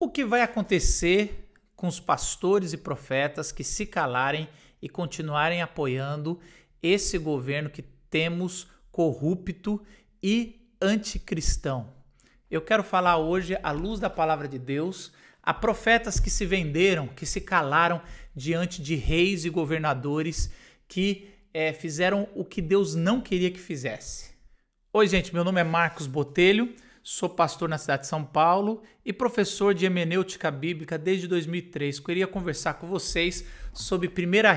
O que vai acontecer com os pastores e profetas que se calarem e continuarem apoiando esse governo que temos corrupto e anticristão? Eu quero falar hoje, à luz da palavra de Deus, a profetas que se venderam, que se calaram diante de reis e governadores que é, fizeram o que Deus não queria que fizesse. Oi, gente, meu nome é Marcos Botelho sou pastor na cidade de São Paulo e professor de hemenêutica bíblica desde 2003. Queria conversar com vocês sobre 1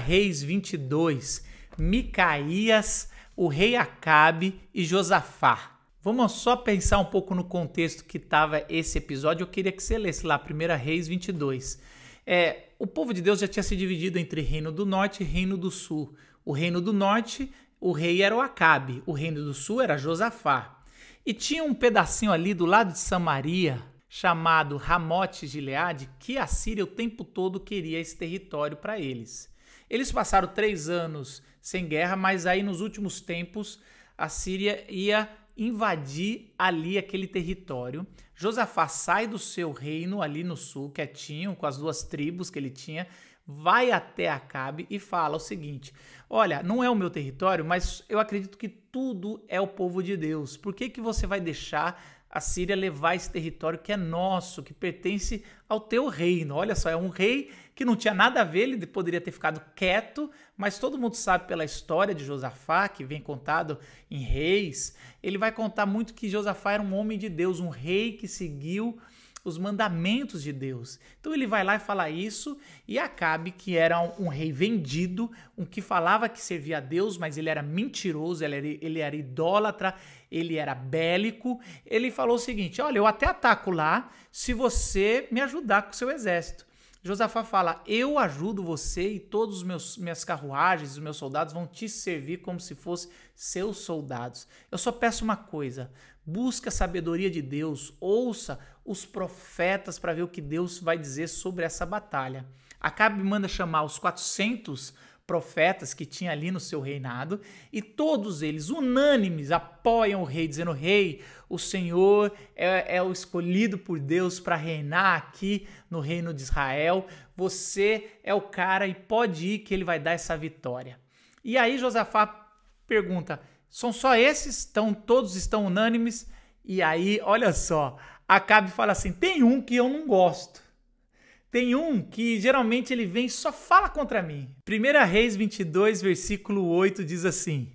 Reis 22, Micaías, o rei Acabe e Josafá. Vamos só pensar um pouco no contexto que estava esse episódio. Eu queria que você lesse lá 1 Reis 22. É, o povo de Deus já tinha se dividido entre Reino do Norte e Reino do Sul. O Reino do Norte, o rei era o Acabe, o Reino do Sul era Josafá. E tinha um pedacinho ali do lado de Samaria, chamado Ramote Gileade, que a Síria o tempo todo queria esse território para eles. Eles passaram três anos sem guerra, mas aí nos últimos tempos a Síria ia invadir ali aquele território. Josafá sai do seu reino ali no sul, quietinho, com as duas tribos que ele tinha, vai até acabe e fala o seguinte: Olha, não é o meu território, mas eu acredito que tudo é o povo de Deus. Por que, que você vai deixar a Síria levar esse território que é nosso, que pertence ao teu reino? Olha só, é um rei que não tinha nada a ver, ele poderia ter ficado quieto, mas todo mundo sabe pela história de Josafá, que vem contado em Reis, ele vai contar muito que Josafá era um homem de Deus, um rei que seguiu os mandamentos de Deus. Então ele vai lá e fala isso, e Acabe, que era um, um rei vendido, um que falava que servia a Deus, mas ele era mentiroso, ele era, ele era idólatra, ele era bélico, ele falou o seguinte: olha, eu até ataco lá se você me ajudar com o seu exército. Josafá fala: Eu ajudo você e todos os meus minhas carruagens, os meus soldados vão te servir como se fossem seus soldados. Eu só peço uma coisa: Busca a sabedoria de Deus, ouça os profetas para ver o que Deus vai dizer sobre essa batalha. Acabe manda chamar os 400 profetas que tinha ali no seu reinado, e todos eles, unânimes, apoiam o rei, dizendo: Rei, o Senhor é, é o escolhido por Deus para reinar aqui no reino de Israel, você é o cara e pode ir que ele vai dar essa vitória. E aí Josafá pergunta: são só esses? Estão todos estão unânimes? E aí, olha só, Acabe fala assim: tem um que eu não gosto. Tem um que geralmente ele vem e só fala contra mim. 1 Reis 22, versículo 8 diz assim: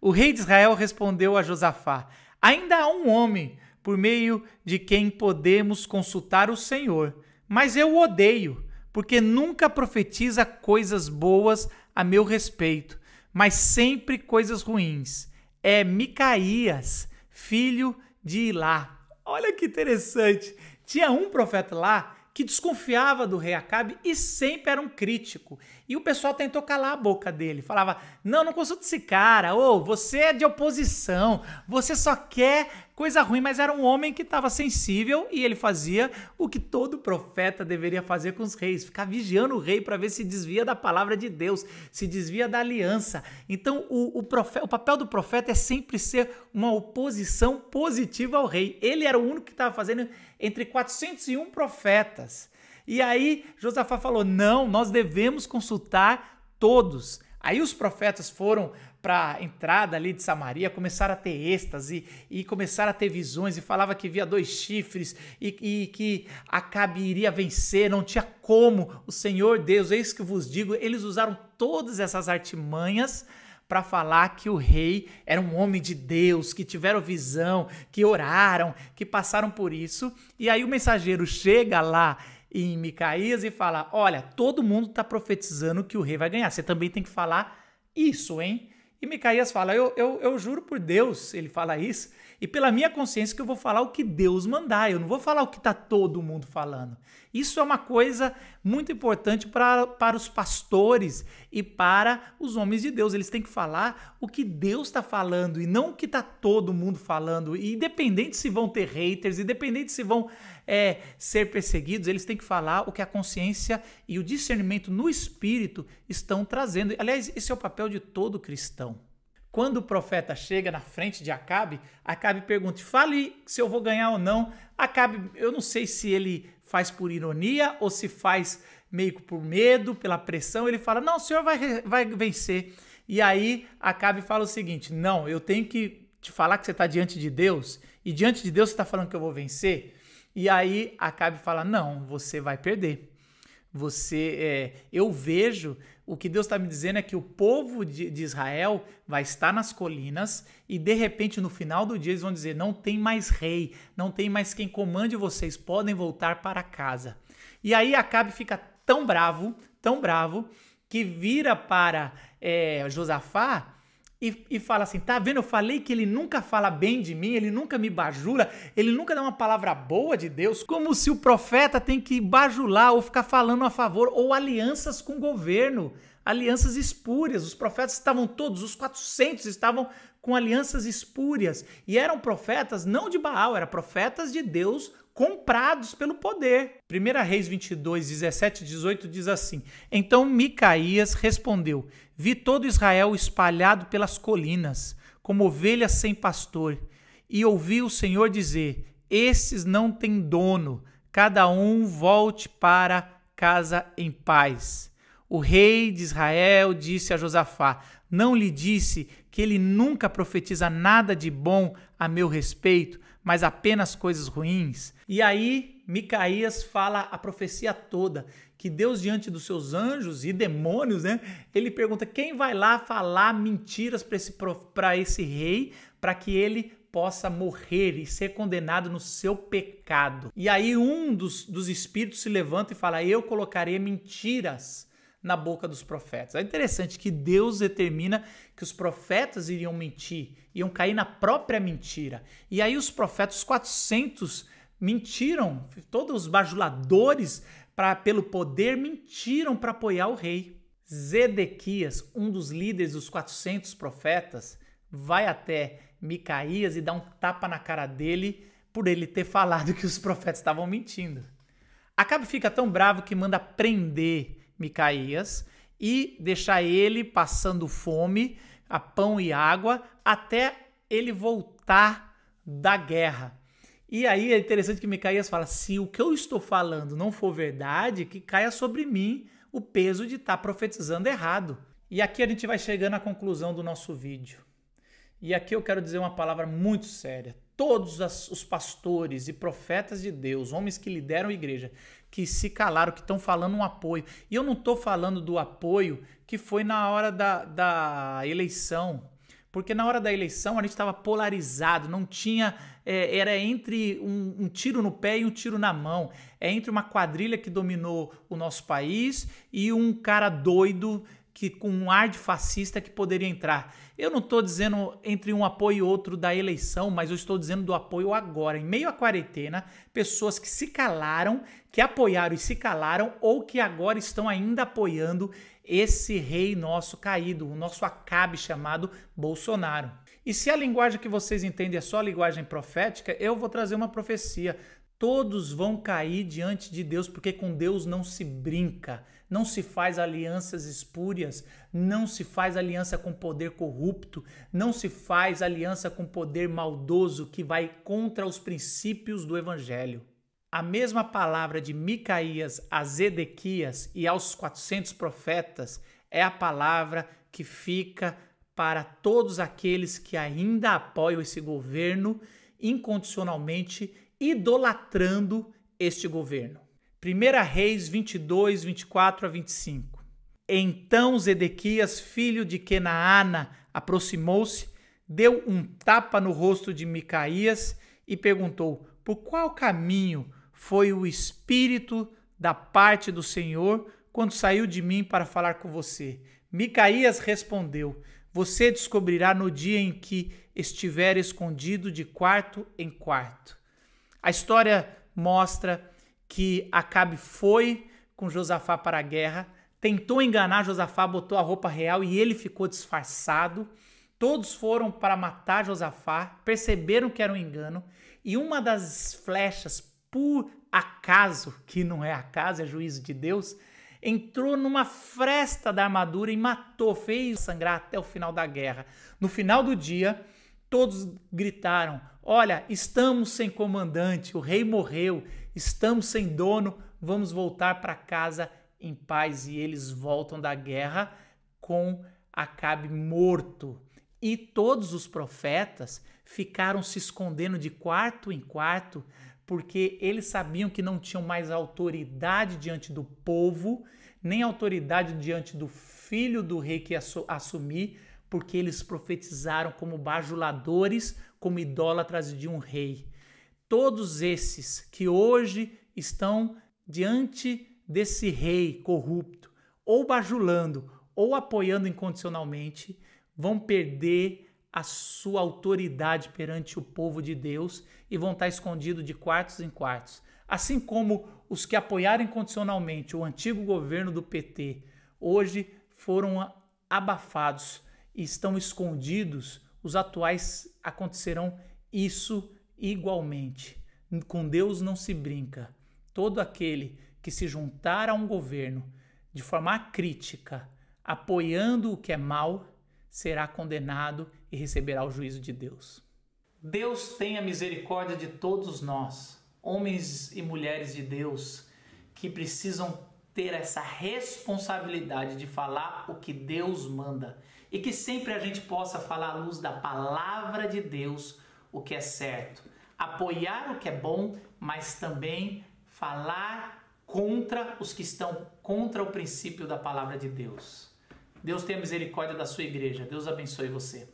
O rei de Israel respondeu a Josafá: Ainda há um homem por meio de quem podemos consultar o Senhor, mas eu o odeio, porque nunca profetiza coisas boas a meu respeito mas sempre coisas ruins. É Micaías, filho de Ilá. Olha que interessante. Tinha um profeta lá que desconfiava do rei Acabe e sempre era um crítico. E o pessoal tentou calar a boca dele. Falava: "Não, não consulta esse cara. Ou oh, você é de oposição. Você só quer coisa ruim, mas era um homem que estava sensível e ele fazia o que todo profeta deveria fazer com os reis, ficar vigiando o rei para ver se desvia da palavra de Deus, se desvia da aliança. Então, o, o, profeta, o papel do profeta é sempre ser uma oposição positiva ao rei. Ele era o único que estava fazendo entre 401 profetas. E aí, Josafá falou: não, nós devemos consultar todos. Aí os profetas foram para a entrada ali de Samaria, começaram a ter êxtase e começaram a ter visões e falava que via dois chifres e, e que Acabe iria vencer, não tinha como. O Senhor Deus, eis que vos digo, eles usaram todas essas artimanhas para falar que o rei era um homem de Deus, que tiveram visão, que oraram, que passaram por isso. E aí o mensageiro chega lá em Micaías e falar: olha, todo mundo está profetizando que o rei vai ganhar. Você também tem que falar isso, hein? E Micaías fala: eu, eu, eu juro por Deus, ele fala isso, e pela minha consciência que eu vou falar o que Deus mandar, eu não vou falar o que está todo mundo falando. Isso é uma coisa muito importante pra, para os pastores e para os homens de Deus. Eles têm que falar o que Deus está falando e não o que está todo mundo falando. E independente se vão ter haters, independente se vão é, ser perseguidos, eles têm que falar o que a consciência e o discernimento no espírito estão trazendo. Aliás, esse é o papel de todo cristão. Quando o profeta chega na frente de Acabe, Acabe pergunta: fale se eu vou ganhar ou não. Acabe, eu não sei se ele faz por ironia ou se faz meio que por medo, pela pressão. Ele fala: não, o senhor vai, vai vencer. E aí Acabe fala o seguinte: não, eu tenho que te falar que você está diante de Deus e diante de Deus você está falando que eu vou vencer. E aí Acabe fala: Não, você vai perder. Você, é, eu vejo o que Deus está me dizendo é que o povo de, de, Israel vai estar nas colinas e de repente no final do dia eles vão dizer: não tem mais rei, não tem mais quem comande vocês, podem voltar para casa. E aí Acabe fica tão bravo, tão bravo, que vira para é, Josafá e, e fala assim: tá vendo? Eu falei que ele nunca fala bem de mim, ele nunca me bajula, ele nunca dá uma palavra boa de Deus, como se o profeta tem que bajular ou ficar falando a favor ou alianças com o governo, alianças espúrias. Os profetas estavam todos, os 400 estavam com alianças espúrias e eram profetas não de Baal, eram profetas de Deus comprados pelo poder. 1 Reis 22, 17 e 18 diz assim: Então Micaías respondeu: Vi todo Israel espalhado pelas colinas, como ovelhas sem pastor, e ouvi o Senhor dizer: Esses não têm dono, cada um volte para casa em paz. O rei de Israel disse a Josafá: Não lhe disse que ele nunca profetiza nada de bom a meu respeito, mas apenas coisas ruins. E aí, Micaías fala a profecia toda, que Deus diante dos seus anjos e demônios, né? Ele pergunta quem vai lá falar mentiras para esse, para esse rei, para que ele possa morrer e ser condenado no seu pecado. E aí um dos, dos espíritos se levanta e fala: Eu colocarei mentiras na boca dos profetas. É interessante que Deus determina que os profetas iriam mentir, iam cair na própria mentira. E aí os profetas, 400, mentiram, todos os bajuladores pra, pelo poder mentiram para apoiar o rei. Zedequias, um dos líderes dos 400 profetas, vai até Micaías e dá um tapa na cara dele por ele ter falado que os profetas estavam mentindo. Acabe fica tão bravo que manda prender Micaías, e deixar ele passando fome a pão e água até ele voltar da guerra. E aí é interessante que Micaías fala: se o que eu estou falando não for verdade, que caia sobre mim o peso de estar tá profetizando errado. E aqui a gente vai chegando à conclusão do nosso vídeo. E aqui eu quero dizer uma palavra muito séria. Todos as, os pastores e profetas de Deus, homens que lideram a igreja, que se calaram, que estão falando um apoio. E eu não estou falando do apoio que foi na hora da, da eleição, porque na hora da eleição a gente estava polarizado, não tinha. É, era entre um, um, tiro no pé e um tiro na mão. É entre uma quadrilha que dominou o nosso país e um cara doido que com um ar de fascista que poderia entrar. Eu não estou dizendo entre um apoio e outro da eleição, mas eu estou dizendo do apoio agora, em meio à quarentena, pessoas que se calaram, que apoiaram e se calaram, ou que agora estão ainda apoiando esse rei nosso caído, o nosso acabe chamado Bolsonaro. E se a linguagem que vocês entendem é só linguagem profética, eu vou trazer uma profecia. Todos vão cair diante de Deus, porque com Deus não se brinca, não se faz alianças espúrias, não se faz aliança com poder corrupto, não se faz aliança com poder maldoso que vai contra os princípios do Evangelho. A mesma palavra de Micaías a Zedequias e aos 400 profetas é a palavra que fica para todos aqueles que ainda apoiam esse governo incondicionalmente idolatrando este governo. 1 Reis 22, 24 a 25. Então Zedequias, filho de Kenaana, aproximou-se, deu um tapa no rosto de Micaías e perguntou: Por qual caminho foi o Espírito da parte do Senhor quando saiu de mim para falar com você? Micaías respondeu: Você descobrirá no dia em que estiver escondido de quarto em quarto. A história mostra que Acabe foi com Josafá para a guerra, tentou enganar Josafá, botou a roupa real e ele ficou disfarçado. Todos foram para matar Josafá, perceberam que era um engano, e uma das flechas, por acaso, que não é acaso, é juízo de Deus, entrou numa fresta da armadura e matou, fez sangrar até o final da guerra. No final do dia, Todos gritaram: Olha, estamos sem comandante, o rei morreu, estamos sem dono, vamos voltar para casa em paz. E eles voltam da guerra com Acabe morto. E todos os profetas ficaram se escondendo de quarto em quarto, porque eles sabiam que não tinham mais autoridade diante do povo, nem autoridade diante do filho do rei que ia assumir porque eles profetizaram como bajuladores, como idólatras de um rei. Todos esses que hoje estão diante desse rei corrupto, ou bajulando, ou apoiando incondicionalmente, vão perder a sua autoridade perante o povo de Deus e vão estar escondidos de quartos em quartos. Assim como os que apoiaram incondicionalmente o antigo governo do PT, hoje foram abafados e estão escondidos, os atuais acontecerão isso igualmente. Com Deus não se brinca. Todo aquele que se juntar a um governo de forma crítica, apoiando o que é mal, será condenado e receberá o juízo de Deus. Deus tenha misericórdia de todos nós, homens e mulheres de Deus, que precisam ter essa responsabilidade de falar o que Deus manda e que sempre a gente possa falar à luz da palavra de Deus o que é certo, apoiar o que é bom, mas também falar contra os que estão contra o princípio da palavra de Deus. Deus tenha misericórdia da sua igreja. Deus abençoe você.